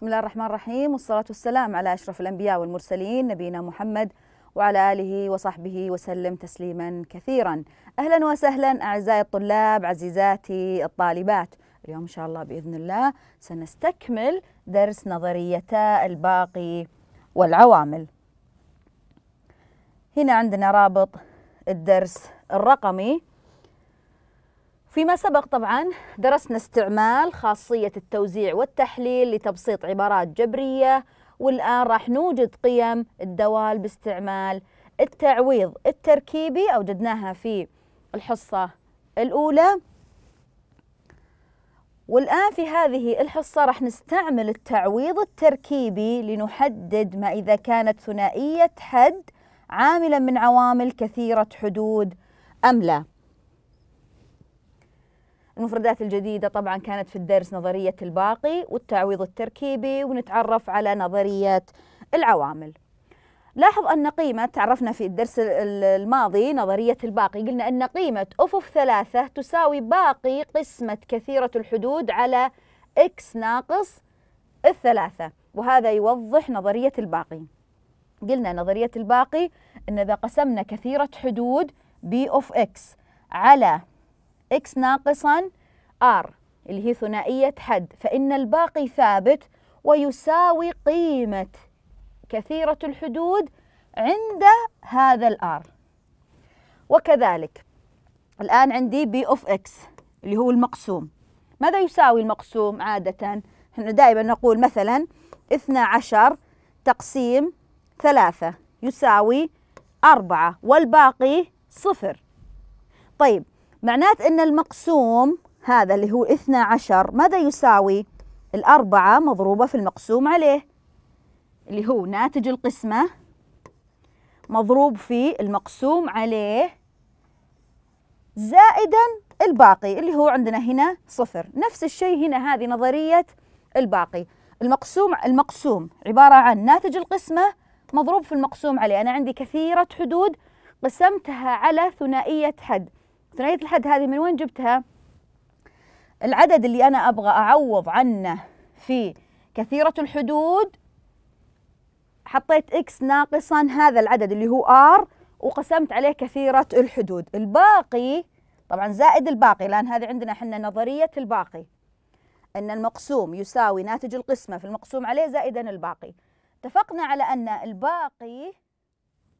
بسم الله الرحمن الرحيم والصلاة والسلام على أشرف الأنبياء والمرسلين نبينا محمد وعلى آله وصحبه وسلم تسليما كثيرا أهلا وسهلا أعزائي الطلاب عزيزاتي الطالبات اليوم إن شاء الله بإذن الله سنستكمل درس نظريتا الباقي والعوامل هنا عندنا رابط الدرس الرقمي فيما سبق طبعا درسنا استعمال خاصية التوزيع والتحليل لتبسيط عبارات جبرية والآن راح نوجد قيم الدوال باستعمال التعويض التركيبي أوجدناها في الحصة الأولى والآن في هذه الحصة راح نستعمل التعويض التركيبي لنحدد ما إذا كانت ثنائية حد عاملا من عوامل كثيرة حدود أم لا المفردات الجديدة طبعا كانت في الدرس نظرية الباقي والتعويض التركيبي ونتعرف على نظرية العوامل لاحظ أن قيمة تعرفنا في الدرس الماضي نظرية الباقي قلنا أن قيمة أفف ثلاثة تساوي باقي قسمة كثيرة الحدود على إكس ناقص الثلاثة وهذا يوضح نظرية الباقي قلنا نظرية الباقي أن إذا قسمنا كثيرة حدود بي أوف إكس على إكس ناقصا آر اللي هي ثنائية حد فإن الباقي ثابت ويساوي قيمة كثيرة الحدود عند هذا الآر وكذلك الآن عندي بي أوف إكس اللي هو المقسوم ماذا يساوي المقسوم عادة؟ احنا دائما نقول مثلا 12 تقسيم 3 يساوي 4 والباقي صفر طيب معنات أن المقسوم هذا اللي هو 12 ماذا يساوي؟ الأربعة مضروبة في المقسوم عليه اللي هو ناتج القسمة مضروب في المقسوم عليه زائدا الباقي اللي هو عندنا هنا صفر نفس الشيء هنا هذه نظرية الباقي المقسوم المقسوم عبارة عن ناتج القسمة مضروب في المقسوم عليه أنا عندي كثيرة حدود قسمتها على ثنائية حد ثنائية الحد هذه من وين جبتها؟ العدد اللي أنا أبغى أعوض عنه في كثيرة الحدود حطيت إكس ناقصا هذا العدد اللي هو آر وقسمت عليه كثيرة الحدود الباقي طبعا زائد الباقي لأن هذه عندنا احنا نظرية الباقي أن المقسوم يساوي ناتج القسمة في المقسوم عليه زائدا الباقي اتفقنا على أن الباقي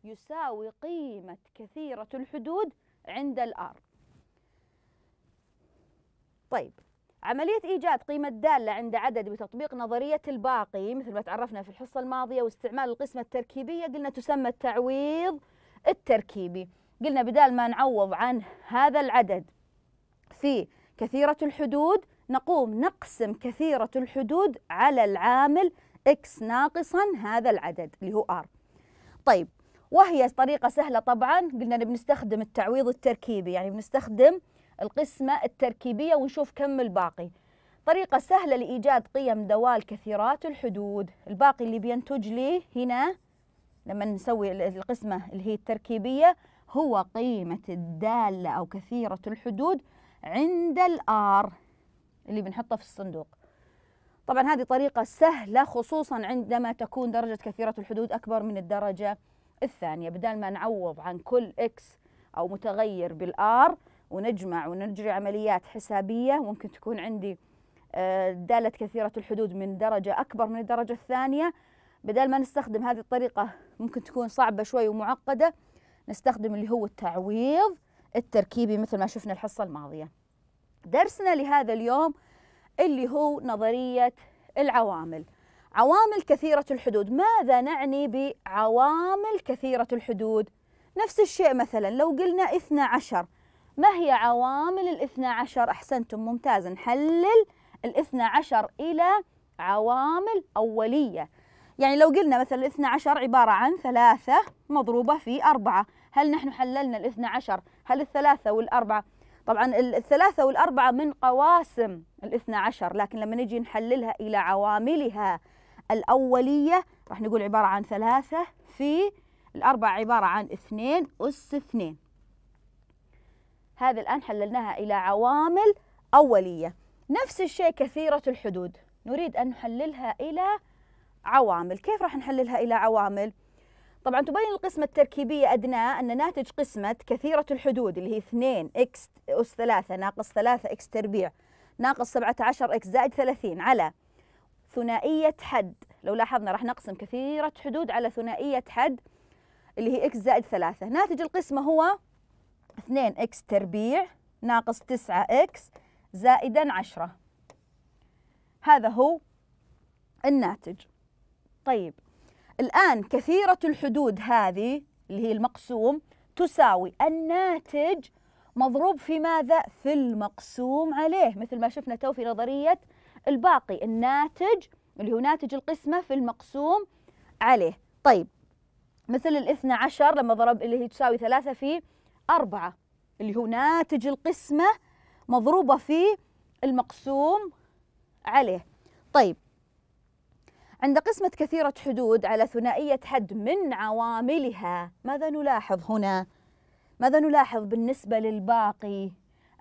يساوي قيمة كثيرة الحدود عند الآر طيب عملية إيجاد قيمة دالة عند عدد بتطبيق نظرية الباقي مثل ما تعرفنا في الحصة الماضية واستعمال القسمة التركيبية قلنا تسمى التعويض التركيبي قلنا بدال ما نعوض عن هذا العدد في كثيرة الحدود نقوم نقسم كثيرة الحدود على العامل x ناقصا هذا العدد اللي هو r طيب وهي طريقة سهلة طبعا قلنا بنستخدم التعويض التركيبي يعني بنستخدم القسمة التركيبية ونشوف كم الباقي طريقة سهلة لإيجاد قيم دوال كثيرات الحدود الباقي اللي بينتج لي هنا لما نسوي القسمة اللي هي التركيبية هو قيمة الدالة أو كثيرة الحدود عند الآر اللي بنحطه في الصندوق طبعا هذه طريقة سهلة خصوصا عندما تكون درجة كثيرة الحدود أكبر من الدرجة الثانية بدل ما نعوض عن كل إكس أو متغير بالآر ونجمع ونجري عمليات حسابية ممكن تكون عندي آه، دالة كثيرة الحدود من درجة أكبر من الدرجة الثانية بدل ما نستخدم هذه الطريقة ممكن تكون صعبة شوي ومعقدة نستخدم اللي هو التعويض التركيبي مثل ما شفنا الحصة الماضية درسنا لهذا اليوم اللي هو نظرية العوامل عوامل كثيرة الحدود ماذا نعني بعوامل كثيرة الحدود؟ نفس الشيء مثلا لو قلنا 12 ما هي عوامل الاثنى عشر أحسنتم ممتاز نحلل الاثنى عشر إلى عوامل أولية يعني لو قلنا مثلا الاثنى عشر عبارة عن ثلاثة مضروبة في أربعة هل نحن حللنا الاثنى عشر هل الثلاثة والأربعة طبعا الثلاثة والأربعة من قواسم الاثنى عشر لكن لما نجي نحللها إلى عواملها الأولية راح نقول عبارة عن ثلاثة في الأربعة عبارة عن اثنين أس اثنين هذا الآن حللناها إلى عوامل أولية نفس الشيء كثيرة الحدود نريد أن نحللها إلى عوامل كيف راح نحللها إلى عوامل؟ طبعا تبين القسمة التركيبية أدنى أن ناتج قسمة كثيرة الحدود اللي هي 2 إكس أس 3 ناقص 3 إكس تربيع ناقص 17 إكس زائد 30 على ثنائية حد لو لاحظنا راح نقسم كثيرة حدود على ثنائية حد اللي هي إكس زائد ثلاثة ناتج القسمة هو 2 إكس تربيع ناقص 9 إكس زائدا 10 هذا هو الناتج طيب الآن كثيرة الحدود هذه اللي هي المقسوم تساوي الناتج مضروب في ماذا؟ في المقسوم عليه مثل ما شفنا تو في نظرية الباقي الناتج اللي هو ناتج القسمة في المقسوم عليه طيب مثل الاثنى عشر لما ضرب اللي هي تساوي ثلاثة في أربعة اللي هو ناتج القسمة مضروبة في المقسوم عليه طيب عند قسمة كثيرة حدود على ثنائية حد من عواملها ماذا نلاحظ هنا؟ ماذا نلاحظ بالنسبة للباقي؟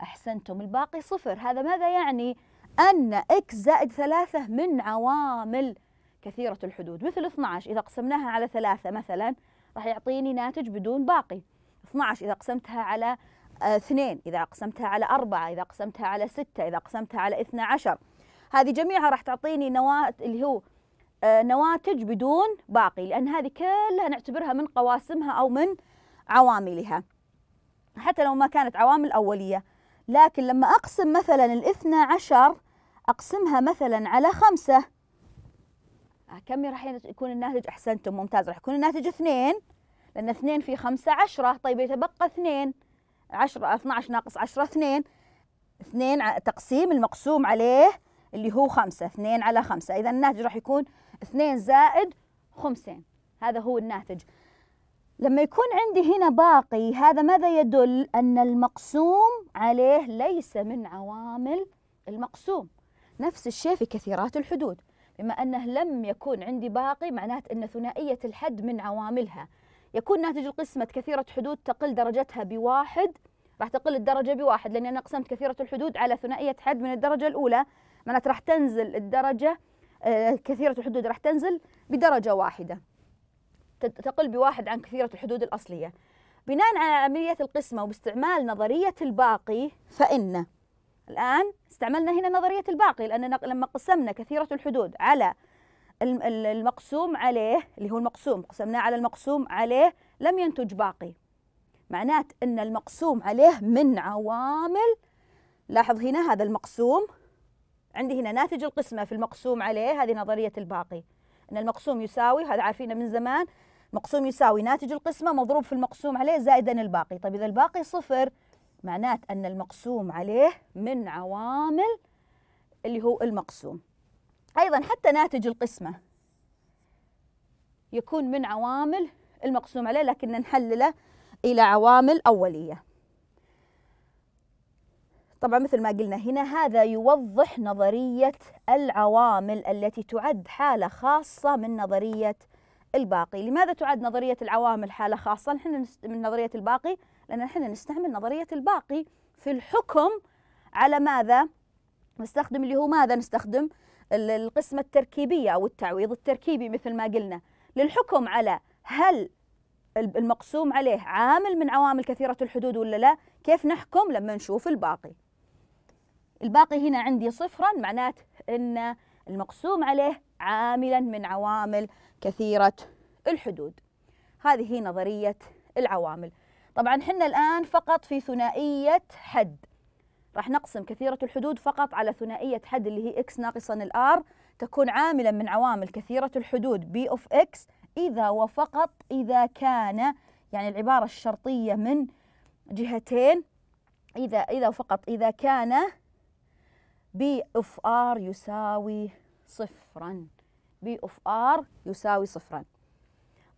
أحسنتم الباقي صفر هذا ماذا يعني؟ أن إكس زائد ثلاثة من عوامل كثيرة الحدود مثل 12 إذا قسمناها على ثلاثة مثلا راح يعطيني ناتج بدون باقي 12 إذا قسمتها على آه، اثنين إذا قسمتها على أربعة إذا قسمتها على ستة إذا قسمتها على 12 هذه جميعها راح تعطيني نوات اللي هو آه، نواتج بدون باقي لأن هذه كلها نعتبرها من قواسمها أو من عواملها حتى لو ما كانت عوامل أولية لكن لما أقسم مثلا الاثنى عشر أقسمها مثلا على خمسة آه، كم راح يكون الناتج أحسنتم ممتاز راح يكون الناتج اثنين لأن اثنين في خمسة عشرة طيب يتبقى اثنين عشرة 12 ناقص عشرة اثنين اثنين تقسيم المقسوم عليه اللي هو خمسة اثنين على خمسة إذا الناتج راح يكون اثنين زائد خمسين هذا هو الناتج لما يكون عندي هنا باقي هذا ماذا يدل أن المقسوم عليه ليس من عوامل المقسوم نفس الشيء في كثيرات الحدود بما أنه لم يكون عندي باقي معناته أن ثنائية الحد من عواملها يكون ناتج القسمة كثيرة حدود تقل درجتها بواحد راح تقل الدرجة بواحد لأني أنا قسمت كثيرة الحدود على ثنائية حد من الدرجة الأولى معناته راح تنزل الدرجة آه، كثيرة الحدود راح تنزل بدرجة واحدة تقل بواحد عن كثيرة الحدود الأصلية بناء على عملية القسمة وباستعمال نظرية الباقي فإن الآن استعملنا هنا نظرية الباقي لأننا لما قسمنا كثيرة الحدود على المقسوم عليه اللي هو المقسوم قسمناه على المقسوم عليه لم ينتج باقي معنات أن المقسوم عليه من عوامل لاحظ هنا هذا المقسوم عندي هنا ناتج القسمة في المقسوم عليه هذه نظرية الباقي أن المقسوم يساوي هذا عارفينه من زمان مقسوم يساوي ناتج القسمة مضروب في المقسوم عليه زائدا الباقي طيب إذا الباقي صفر معنات أن المقسوم عليه من عوامل اللي هو المقسوم أيضا حتى ناتج القسمة يكون من عوامل المقسوم عليه لكن نحلله إلى عوامل أولية طبعا مثل ما قلنا هنا هذا يوضح نظرية العوامل التي تعد حالة خاصة من نظرية الباقي لماذا تعد نظرية العوامل حالة خاصة؟ نحن من نظرية الباقي لأن احنا نستعمل نظرية الباقي في الحكم على ماذا نستخدم اللي هو ماذا نستخدم القسمة التركيبية أو التعويض التركيبي مثل ما قلنا للحكم على هل المقسوم عليه عامل من عوامل كثيرة الحدود ولا لا كيف نحكم لما نشوف الباقي الباقي هنا عندي صفرا معناته أن المقسوم عليه عاملا من عوامل كثيرة الحدود هذه هي نظرية العوامل طبعا حنا الآن فقط في ثنائية حد راح نقسم كثيرة الحدود فقط على ثنائية حد اللي هي x ناقصا الار تكون عاملا من عوامل كثيرة الحدود b of x إذا وفقط إذا كان يعني العبارة الشرطية من جهتين إذا إذا وفقط إذا كان b of r يساوي صفرا b of r يساوي صفرا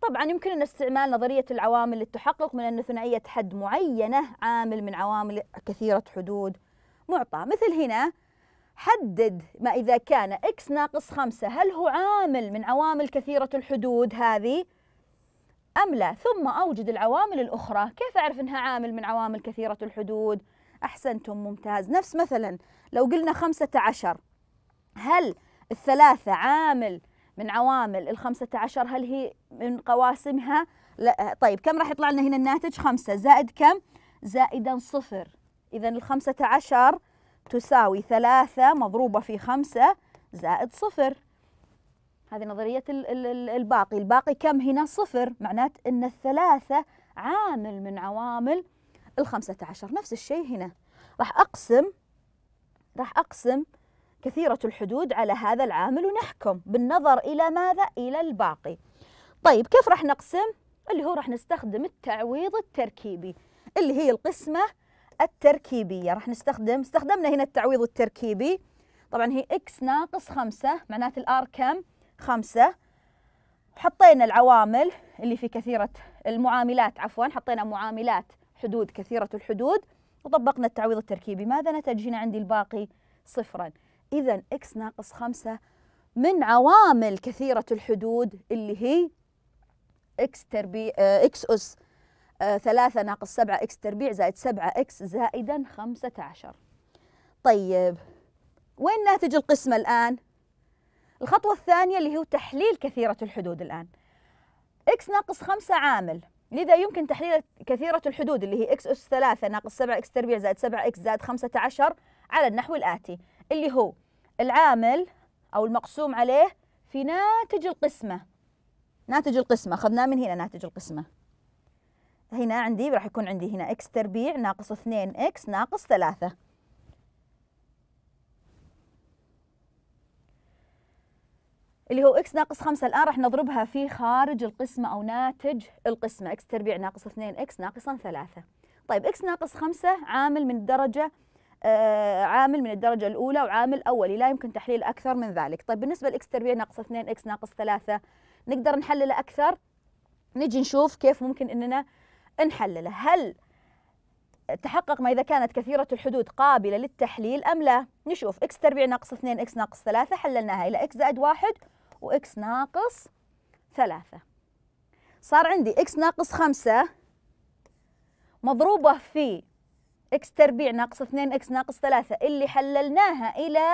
طبعا يمكننا استعمال نظرية العوامل للتحقق من أن ثنائية حد معينة عامل من عوامل كثيرة حدود معطى مثل هنا حدد ما إذا كان اكس ناقص 5 هل هو عامل من عوامل كثيرة الحدود هذه أم لا ثم أوجد العوامل الأخرى كيف أعرف أنها عامل من عوامل كثيرة الحدود أحسنتم ممتاز نفس مثلا لو قلنا 15 هل الثلاثة عامل من عوامل ال 15 هل هي من قواسمها؟ لا آه، طيب كم راح يطلع لنا هنا الناتج؟ 5 زائد كم؟ زائدا صفر إذا ال 15 تساوي 3 مضروبة في 5 زائد صفر هذه نظرية الباقي الباقي كم هنا؟ صفر معناته أن الثلاثة عامل من عوامل ال 15 نفس الشيء هنا راح أقسم راح أقسم كثيرة الحدود على هذا العامل ونحكم بالنظر إلى ماذا؟ إلى الباقي طيب كيف راح نقسم؟ اللي هو راح نستخدم التعويض التركيبي اللي هي القسمة التركيبية راح نستخدم استخدمنا هنا التعويض التركيبي طبعا هي x ناقص 5 معناته الار كم؟ 5 حطينا العوامل اللي في كثيرة المعاملات عفوا حطينا معاملات حدود كثيرة الحدود وطبقنا التعويض التركيبي ماذا نتج هنا عندي الباقي صفرا إذا إكس ناقص خمسة من عوامل كثيرة الحدود اللي هي إكس تربيع إكس آه، أس آه، ثلاثة ناقص سبعة إكس تربيع زائد سبعة إكس زائدا خمسة عشر طيب وين ناتج القسمة الآن؟ الخطوة الثانية اللي هو تحليل كثيرة الحدود الآن إكس ناقص خمسة عامل لذا يمكن تحليل كثيرة الحدود اللي هي إكس أس ثلاثة ناقص سبعة إكس تربيع زائد سبعة إكس زائد خمسة عشر على النحو الآتي اللي هو العامل أو المقسوم عليه في ناتج القسمة ناتج القسمة أخذناه من هنا ناتج القسمة هنا عندي راح يكون عندي هنا إكس تربيع ناقص 2 إكس ناقص 3 اللي هو إكس ناقص 5 الآن راح نضربها في خارج القسمة أو ناتج القسمة إكس تربيع ناقص 2 إكس ناقصا 3 طيب إكس ناقص 5 عامل من الدرجة آه، عامل من الدرجة الأولى وعامل أولي لا يمكن تحليل أكثر من ذلك طيب بالنسبة لإكس تربيع ناقص 2 إكس ناقص 3 نقدر نحلله أكثر نجي نشوف كيف ممكن أننا نحلله هل تحقق ما إذا كانت كثيرة الحدود قابلة للتحليل أم لا نشوف إكس تربيع ناقص 2 إكس ناقص 3 حللناها إلى إكس زائد 1 وإكس ناقص 3 صار عندي إكس ناقص 5 مضروبة في إكس تربيع ناقص 2 إكس ناقص 3 اللي حللناها إلى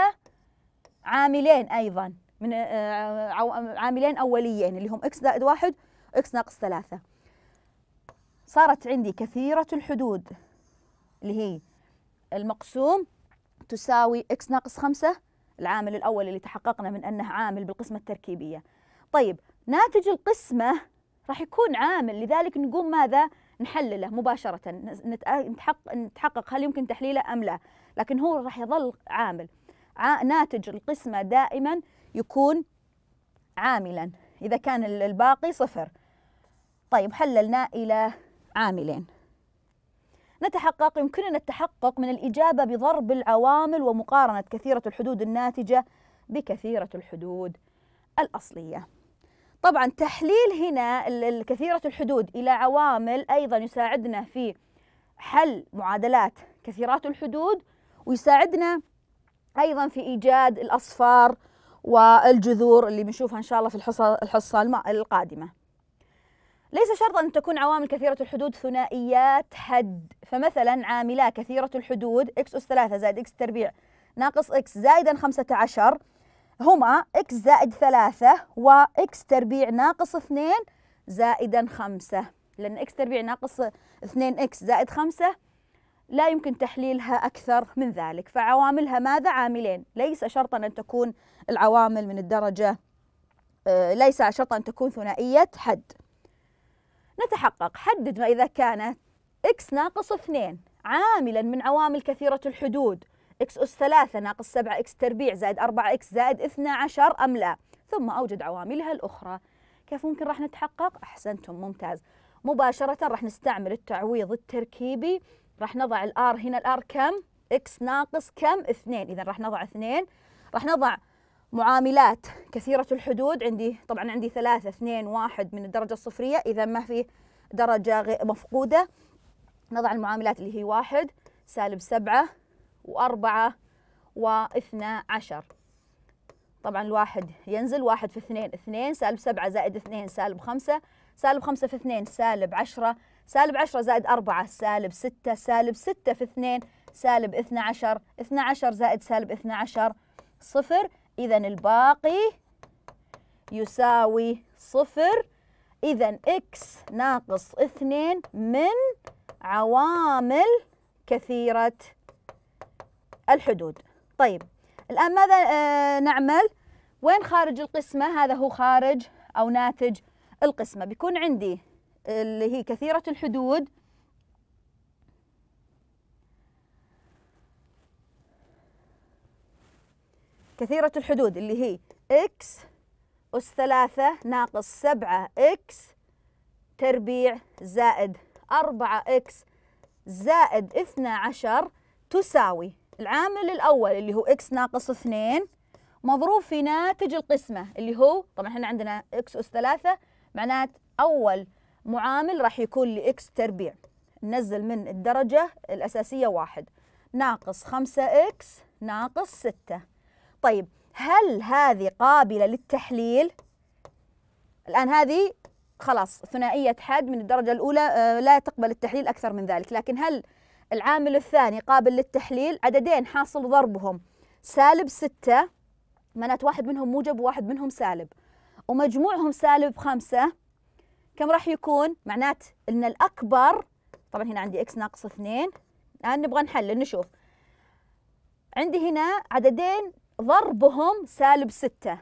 عاملين أيضا من آه، عاملين أوليين اللي هم إكس زائد واحد إكس ناقص 3 صارت عندي كثيرة الحدود اللي هي المقسوم تساوي إكس ناقص 5 العامل الأول اللي تحققنا من أنه عامل بالقسمة التركيبية طيب ناتج القسمة راح يكون عامل لذلك نقوم ماذا؟ نحلله مباشرة نتحقق, نتحقق هل يمكن تحليله أم لا لكن هو راح يظل عامل ناتج القسمة دائما يكون عاملا إذا كان الباقي صفر طيب حللنا إلى عاملين نتحقق يمكننا التحقق من الإجابة بضرب العوامل ومقارنة كثيرة الحدود الناتجة بكثيرة الحدود الأصلية طبعا تحليل هنا كثيرة الحدود إلى عوامل أيضا يساعدنا في حل معادلات كثيرات الحدود ويساعدنا أيضا في إيجاد الأصفار والجذور اللي بنشوفها إن شاء الله في الحصة, الحصة القادمة ليس شرطا أن تكون عوامل كثيرة الحدود ثنائيات حد فمثلا عاملا كثيرة الحدود x أس 3 زائد x تربيع ناقص x زائدا 15 هما إكس زائد ثلاثة وإكس تربيع ناقص اثنين زائدا خمسة لأن إكس تربيع ناقص اثنين إكس زائد خمسة لا يمكن تحليلها أكثر من ذلك فعواملها ماذا؟ عاملين ليس شرطا أن تكون العوامل من الدرجة آه، ليس شرطا أن تكون ثنائية حد نتحقق حدد ما إذا كانت إكس ناقص اثنين عاملا من عوامل كثيرة الحدود اكس اس 3 ناقص 7 اكس تربيع زائد 4 اكس زائد 12 ام لا؟ ثم اوجد عواملها الاخرى. كيف ممكن راح نتحقق؟ احسنتم ممتاز. مباشرة راح نستعمل التعويض التركيبي راح نضع الار هنا الار كم؟ اكس ناقص كم؟ 2 اذا راح نضع 2 راح نضع معاملات كثيرة الحدود عندي طبعا عندي 3 2 1 من الدرجة الصفرية اذا ما في درجة مفقودة نضع المعاملات اللي هي 1 سالب 7 وأربعة واثنى عشر طبعا الواحد ينزل واحد في اثنين اثنين سالب سبعة زائد اثنين سالب خمسة سالب خمسة في اثنين سالب عشرة سالب عشرة زائد أربعة سالب ستة سالب ستة في اثنين سالب اثنى عشر اثنى عشر زائد سالب اثنى عشر صفر إذا الباقي يساوي صفر إذا إكس ناقص اثنين من عوامل كثيرة الحدود طيب الآن ماذا آه، نعمل وين خارج القسمة هذا هو خارج أو ناتج القسمة بيكون عندي اللي هي كثيرة الحدود كثيرة الحدود اللي هي x أس ثلاثة ناقص سبعة x تربيع زائد أربعة x زائد اثنا عشر تساوي العامل الأول اللي هو إكس ناقص 2 مضروب في ناتج القسمة اللي هو طبعا احنا عندنا إكس أس 3 معنات أول معامل راح يكون لإكس تربيع ننزل من الدرجة الأساسية واحد ناقص 5 إكس ناقص 6 طيب هل هذه قابلة للتحليل؟ الآن هذه خلاص ثنائية حد من الدرجة الأولى آه، لا تقبل التحليل أكثر من ذلك لكن هل العامل الثاني قابل للتحليل عددين حاصل ضربهم سالب ستة معناته واحد منهم موجب وواحد منهم سالب ومجموعهم سالب خمسة كم راح يكون؟ معناته أن الأكبر طبعا هنا عندي إكس ناقص اثنين الآن آه، نبغى نحلل نشوف عندي هنا عددين ضربهم سالب ستة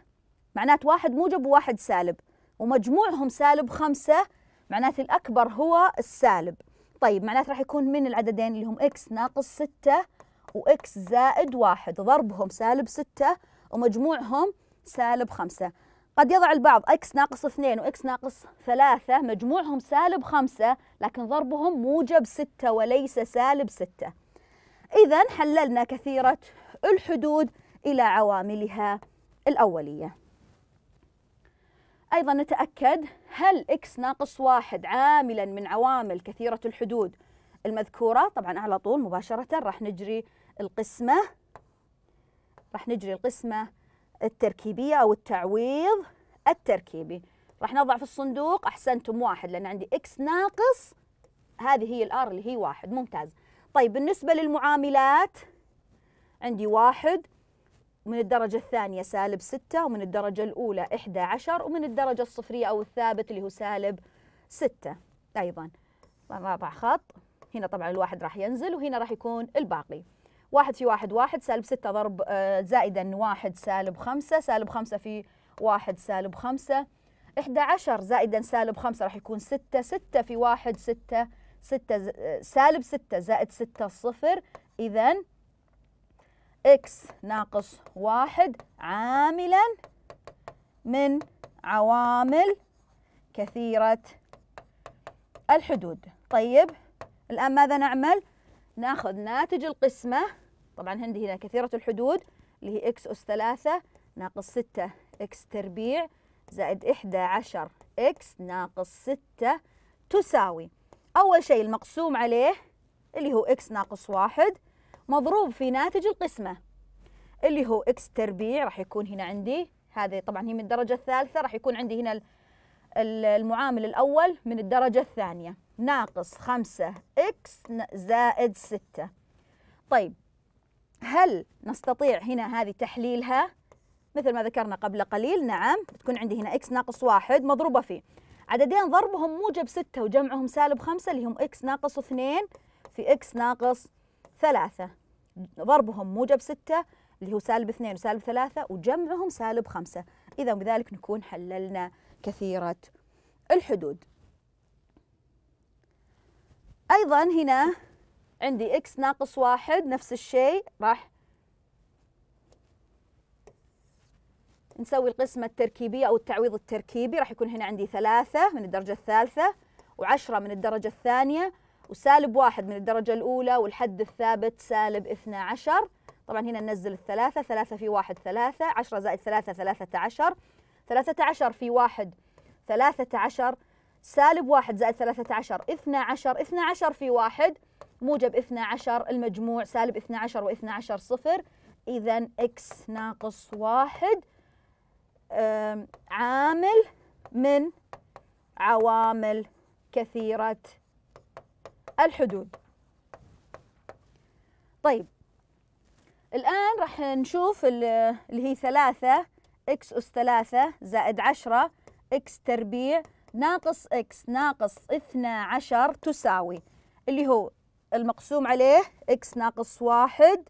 معناته واحد موجب وواحد سالب ومجموعهم سالب خمسة معناته الأكبر هو السالب طيب معناته راح يكون من العددين اللي هم إكس ناقص ستة وإكس زائد واحد وضربهم سالب ستة ومجموعهم سالب خمسة قد يضع البعض إكس ناقص اثنين وإكس ناقص ثلاثة مجموعهم سالب خمسة لكن ضربهم موجب ستة وليس سالب ستة إذا حللنا كثيرة الحدود إلى عواملها الأولية أيضا نتأكد هل إكس ناقص واحد عاملا من عوامل كثيرة الحدود المذكورة طبعا على طول مباشرة راح نجري القسمة راح نجري القسمة التركيبية أو التعويض التركيبي راح نضع في الصندوق أحسنتم واحد لأن عندي إكس ناقص هذه هي الآر اللي هي واحد ممتاز طيب بالنسبة للمعاملات عندي واحد ومن الدرجة الثانية سالب ستة ومن الدرجة الأولى إحدى عشر ومن الدرجة الصفرية أو الثابت اللي هو سالب ستة أيضا رابع خط هنا طبعا الواحد راح ينزل وهنا راح يكون الباقي واحد في واحد واحد سالب ستة ضرب آه، زائدا واحد سالب خمسة سالب خمسة في واحد سالب خمسة إحدى عشر زائدا سالب خمسة راح يكون ستة ستة في واحد ستة ستة آه، سالب ستة زائد ستة صفر إذن إكس ناقص واحد عاملا من عوامل كثيرة الحدود طيب الآن ماذا نعمل؟ ناخذ ناتج القسمة طبعا عندي هنا كثيرة الحدود اللي هي إكس أس ثلاثة ناقص ستة إكس تربيع زائد إحدى عشر إكس ناقص ستة تساوي أول شيء المقسوم عليه اللي هو إكس ناقص واحد مضروب في ناتج القسمة اللي هو إكس تربيع راح يكون هنا عندي هذه طبعا هي من الدرجة الثالثة راح يكون عندي هنا المعامل الأول من الدرجة الثانية ناقص خمسة إكس زائد ستة طيب هل نستطيع هنا هذه تحليلها مثل ما ذكرنا قبل قليل نعم تكون عندي هنا إكس ناقص واحد مضروبة فيه عددين ضربهم موجب ستة وجمعهم سالب خمسة اللي هم إكس ناقص اثنين في إكس ناقص ثلاثة ضربهم موجب ستة اللي هو سالب اثنين وسالب ثلاثة وجمعهم سالب خمسة إذا بذلك نكون حللنا كثيرة الحدود أيضا هنا عندي x ناقص واحد نفس الشيء راح نسوي القسمة التركيبية أو التعويض التركيبي راح يكون هنا عندي ثلاثة من الدرجة الثالثة وعشرة من الدرجة الثانية وسالب واحد من الدرجة الأولى والحد الثابت سالب 12 طبعا هنا ننزل الثلاثة ثلاثة في واحد ثلاثة عشرة زائد ثلاثة ثلاثة عشر ثلاثة عشر في واحد ثلاثة عشر سالب واحد زائد ثلاثة عشر اثنى عشر اثنى عشر في واحد موجب اثنى عشر المجموع سالب اثنى عشر واثنى عشر صفر إذا إكس ناقص واحد عامل من عوامل كثيرة الحدود طيب الآن راح نشوف اللي هي ثلاثة إكس أس ثلاثة زائد عشرة إكس تربيع ناقص إكس ناقص اثنا عشر تساوي اللي هو المقسوم عليه إكس ناقص واحد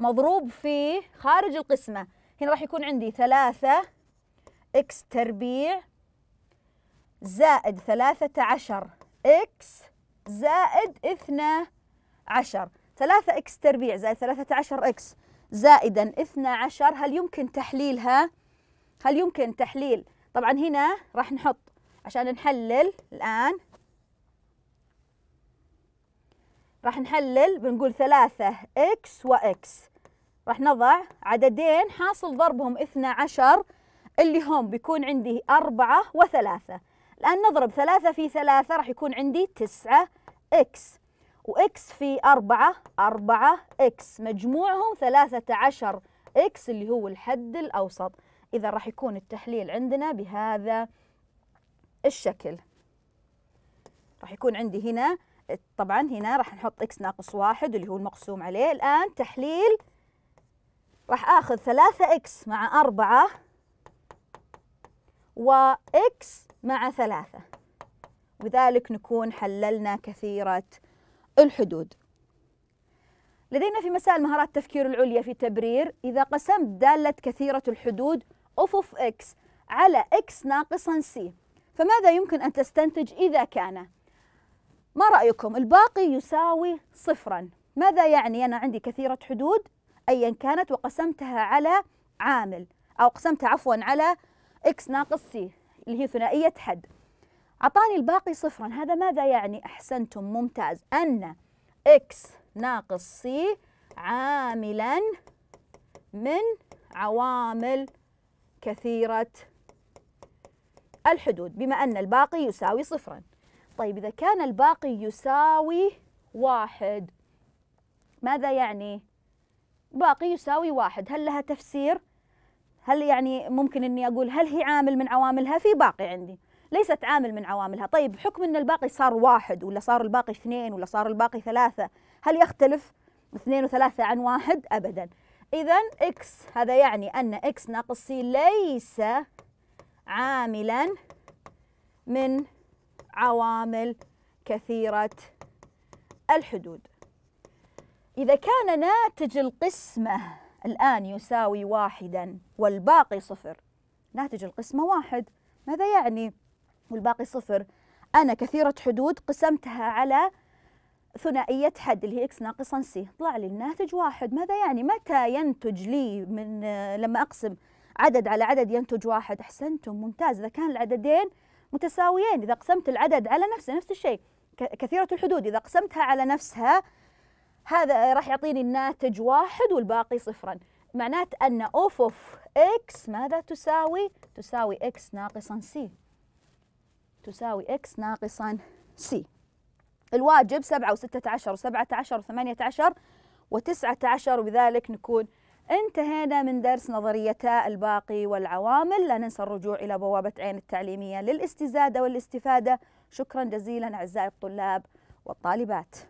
مضروب في خارج القسمة هنا راح يكون عندي ثلاثة إكس تربيع زائد ثلاثة عشر إكس زائد اثنا عشر ثلاثة إكس تربيع زائد ثلاثة عشر إكس زائدا اثنا عشر هل يمكن تحليلها؟ هل يمكن تحليل؟ طبعا هنا راح نحط عشان نحلل الآن راح نحلل بنقول ثلاثة إكس وإكس راح نضع عددين حاصل ضربهم اثنا عشر اللي هم بيكون عندي أربعة وثلاثة الآن نضرب ثلاثة في ثلاثة راح يكون عندي تسعة إكس وإكس في أربعة أربعة إكس مجموعهم ثلاثة عشر إكس اللي هو الحد الأوسط إذا راح يكون التحليل عندنا بهذا الشكل راح يكون عندي هنا طبعا هنا راح نحط إكس ناقص واحد اللي هو المقسوم عليه الآن تحليل راح آخذ ثلاثة إكس مع أربعة وإكس مع ثلاثة وذلك نكون حللنا كثيرة الحدود لدينا في مسائل مهارات التفكير العليا في تبرير إذا قسمت دالة كثيرة الحدود أف أوف إكس على إكس ناقصا سي فماذا يمكن أن تستنتج إذا كان ما رأيكم الباقي يساوي صفرا ماذا يعني أنا عندي كثيرة حدود أيا كانت وقسمتها على عامل أو قسمتها عفوا على إكس ناقص سي اللي هي ثنائية حد أعطاني الباقي صفرا هذا ماذا يعني أحسنتم ممتاز أن إكس ناقص سي عاملا من عوامل كثيرة الحدود بما أن الباقي يساوي صفرا طيب إذا كان الباقي يساوي واحد ماذا يعني؟ باقي يساوي واحد هل لها تفسير؟ هل يعني ممكن اني اقول هل هي عامل من عواملها في باقي عندي ليست عامل من عواملها طيب بحكم ان الباقي صار واحد ولا صار الباقي اثنين ولا صار الباقي ثلاثة هل يختلف اثنين وثلاثة عن واحد ابدا اذا اكس هذا يعني ان اكس ناقص سي ليس عاملا من عوامل كثيرة الحدود إذا كان ناتج القسمة الآن يساوي واحدا والباقي صفر ناتج القسمة واحد ماذا يعني والباقي صفر أنا كثيرة حدود قسمتها على ثنائية حد اللي هي إكس ناقصا سي طلع لي الناتج واحد ماذا يعني متى ينتج لي من لما أقسم عدد على عدد ينتج واحد أحسنتم ممتاز إذا كان العددين متساويين إذا قسمت العدد على نفسه نفس الشيء كثيرة الحدود إذا قسمتها على نفسها هذا راح يعطيني الناتج واحد والباقي صفرا معنات أن أوف أوف إكس ماذا تساوي؟ تساوي إكس ناقصا سي تساوي إكس ناقصا سي الواجب 7 و16 و17 و18 و19 وبذلك نكون انتهينا من درس نظريتا الباقي والعوامل لا ننسى الرجوع إلى بوابة عين التعليمية للاستزادة والاستفادة شكرا جزيلا أعزائي الطلاب والطالبات